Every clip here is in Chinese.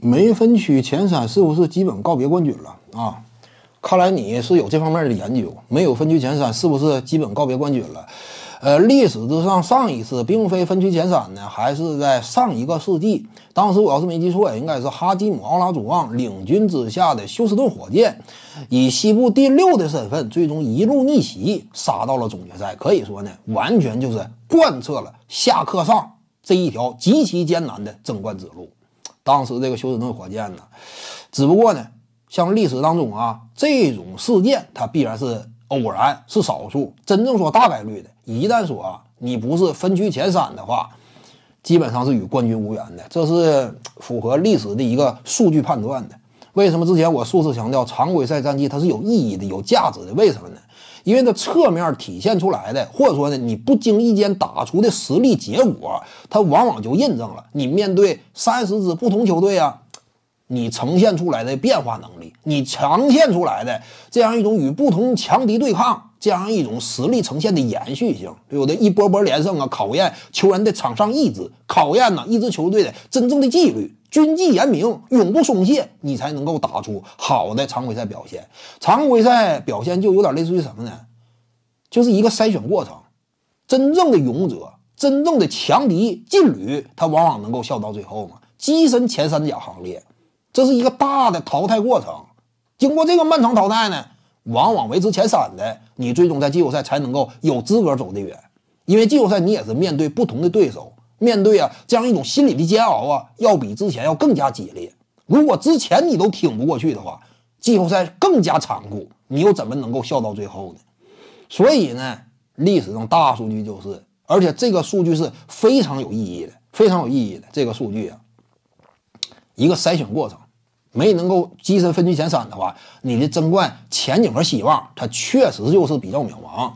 没分区前三是不是基本告别冠军了啊？看来你是有这方面的研究。没有分区前三是不是基本告别冠军了？呃，历史之上上一次并非分区前三呢，还是在上一个世纪。当时我要是没记错，应该是哈基姆·奥拉朱旺领军之下的休斯顿火箭，以西部第六的身份，最终一路逆袭杀到了总决赛。可以说呢，完全就是贯彻了下克上这一条极其艰难的争冠之路。当时这个休斯顿火箭呢，只不过呢，像历史当中啊，这种事件它必然是偶然，是少数。真正说大概率的，一旦说啊你不是分区前三的话，基本上是与冠军无缘的，这是符合历史的一个数据判断的。为什么之前我数次强调常规赛战绩它是有意义的、有价值的？为什么呢？因为它侧面体现出来的，或者说呢，你不经意间打出的实力结果，它往往就印证了你面对三十支不同球队啊，你呈现出来的变化能力，你呈现出来的这样一种与不同强敌对抗，这样一种实力呈现的延续性，对不对？一波波连胜啊，考验球员的场上意志，考验呢一支球队的真正的纪律。军纪严明，永不松懈，你才能够打出好的常规赛表现。常规赛表现就有点类似于什么呢？就是一个筛选过程。真正的勇者，真正的强敌劲旅，他往往能够笑到最后嘛，跻身前三甲行列。这是一个大的淘汰过程。经过这个漫长淘汰呢，往往维持前三的，你最终在季后赛才能够有资格走得远，因为季后赛你也是面对不同的对手。面对啊这样一种心理的煎熬啊，要比之前要更加激烈。如果之前你都挺不过去的话，季后赛更加残酷，你又怎么能够笑到最后呢？所以呢，历史上大数据就是，而且这个数据是非常有意义的，非常有意义的这个数据啊。一个筛选过程，没能够跻身分区前三的话，你的争冠前景和希望，它确实就是比较渺茫。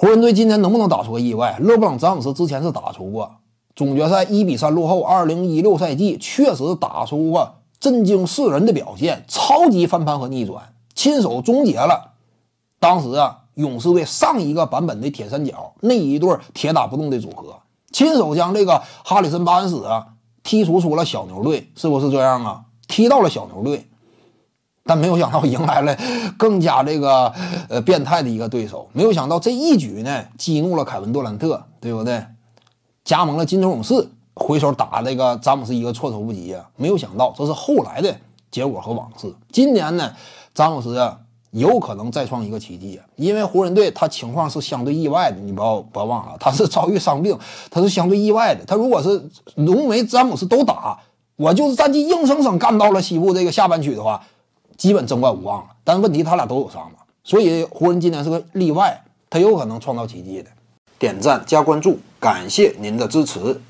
湖人队今年能不能打出个意外？勒布朗詹姆斯之前是打出过总决赛一比三落后，二零一六赛季确实打出过震惊世人的表现，超级翻盘和逆转，亲手终结了当时啊勇士队上一个版本的铁三角那一对铁打不动的组合，亲手将这个哈里森巴恩斯啊踢出出了小牛队，是不是这样啊？踢到了小牛队。但没有想到，迎来了更加这个呃变态的一个对手。没有想到这一局呢，激怒了凯文·杜兰特，对不对？加盟了金州勇士，回手打这个詹姆斯一个措手不及。没有想到，这是后来的结果和往事。今年呢，詹姆斯有可能再创一个奇迹，因为湖人队他情况是相对意外的。你不要不要忘了，他是遭遇伤病，他是相对意外的。他如果是浓眉詹姆斯都打，我就是战绩硬生生干到了西部这个下半区的话。基本争冠无望了，但问题他俩都有伤嘛，所以湖人今年是个例外，他有可能创造奇迹的。点赞加关注，感谢您的支持。